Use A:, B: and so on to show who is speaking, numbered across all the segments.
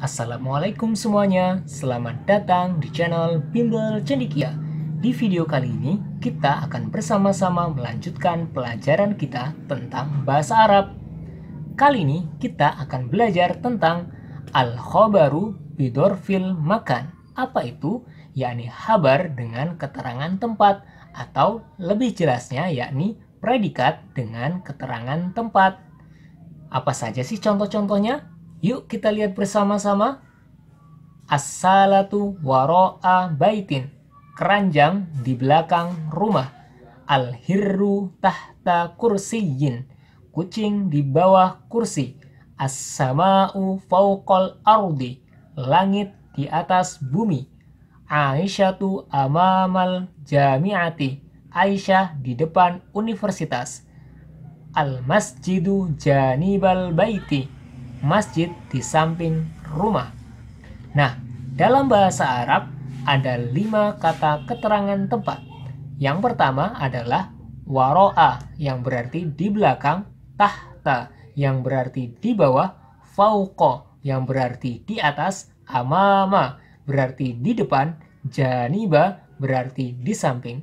A: Assalamualaikum semuanya, selamat datang di channel Bimbel Cendikia. Di video kali ini, kita akan bersama-sama melanjutkan pelajaran kita tentang bahasa Arab. Kali ini, kita akan belajar tentang Al-Khobaru Bidorfil Makan. Apa itu? Yakni habar dengan keterangan tempat, atau lebih jelasnya yakni predikat dengan keterangan tempat. Apa saja sih contoh-contohnya? Yuk kita lihat bersama-sama. As-salatu waro'a baitin. Keranjang di belakang rumah. Al-hirru tahta kursiyin. Kucing di bawah kursi. As-sama'u fauqal ardi. Langit di atas bumi. Aisyatu amamal jami'ati. Aisyah di depan universitas. Al-masjidu janibal baiti masjid di samping rumah. Nah, dalam bahasa Arab ada lima kata keterangan tempat. Yang pertama adalah waroa yang berarti di belakang, tahta yang berarti di bawah, fauko yang berarti di atas, amama berarti di depan, janiba berarti di samping.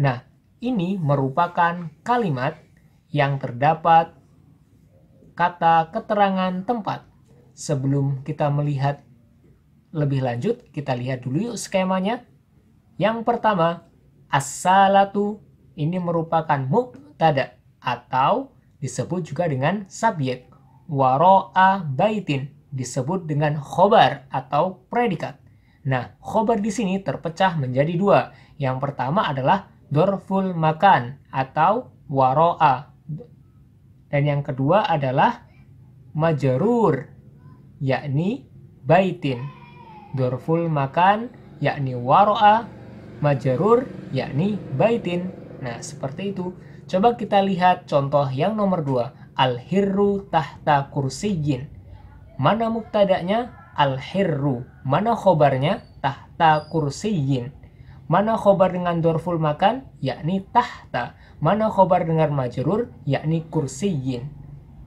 A: Nah, ini merupakan kalimat yang terdapat kata, keterangan, tempat. Sebelum kita melihat lebih lanjut, kita lihat dulu yuk skemanya. Yang pertama, as ini merupakan muktada atau disebut juga dengan subjek. Waro'a baitin disebut dengan khobar atau predikat. Nah, khobar di sini terpecah menjadi dua. Yang pertama adalah dorful makan atau waro'a dan yang kedua adalah majerur, yakni baitin. Dorful makan, yakni waro'a, majerur, yakni baitin. Nah, seperti itu. Coba kita lihat contoh yang nomor dua. Al-hirru tahta kursijin. Mana muktadanya? Al-hirru. Mana khobarnya? Tahta kursijin. Mana khobar dengan dorful makan? Yakni tahta. Mana khobar dengan majrur? Yakni kursiyin.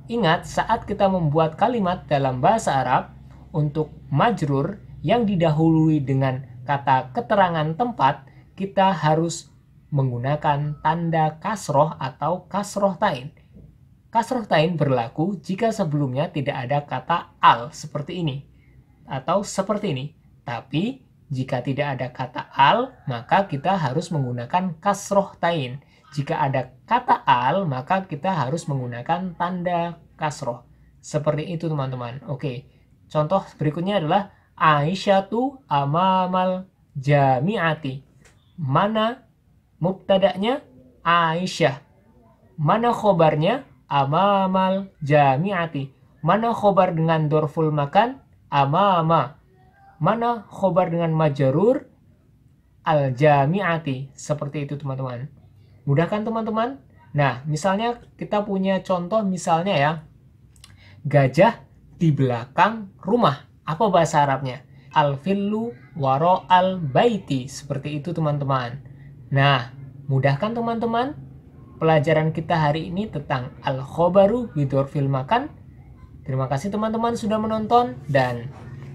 A: Ingat, saat kita membuat kalimat dalam bahasa Arab, untuk majrur yang didahului dengan kata keterangan tempat, kita harus menggunakan tanda kasroh atau kasroh tain. Kasroh tain berlaku jika sebelumnya tidak ada kata al seperti ini atau seperti ini. Tapi jika tidak ada kata al, maka kita harus menggunakan kasroh tain. Jika ada kata al, maka kita harus menggunakan tanda kasroh. Seperti itu teman-teman. Oke, contoh berikutnya adalah Aisyatu amamal jami'ati. Mana mubtadaknya? Aisyah. Mana khobarnya? Amamal jami'ati. Mana khobar dengan dorful makan? Amama mana khobar dengan majarur al-jami'ati. Seperti itu teman-teman. Mudah kan teman-teman? Nah, misalnya kita punya contoh misalnya ya. Gajah di belakang rumah. Apa bahasa Arabnya? Al-fillu waro al-baiti. Seperti itu teman-teman. Nah, mudah kan teman-teman? Pelajaran kita hari ini tentang al-khobaru film makan. Terima kasih teman-teman sudah menonton dan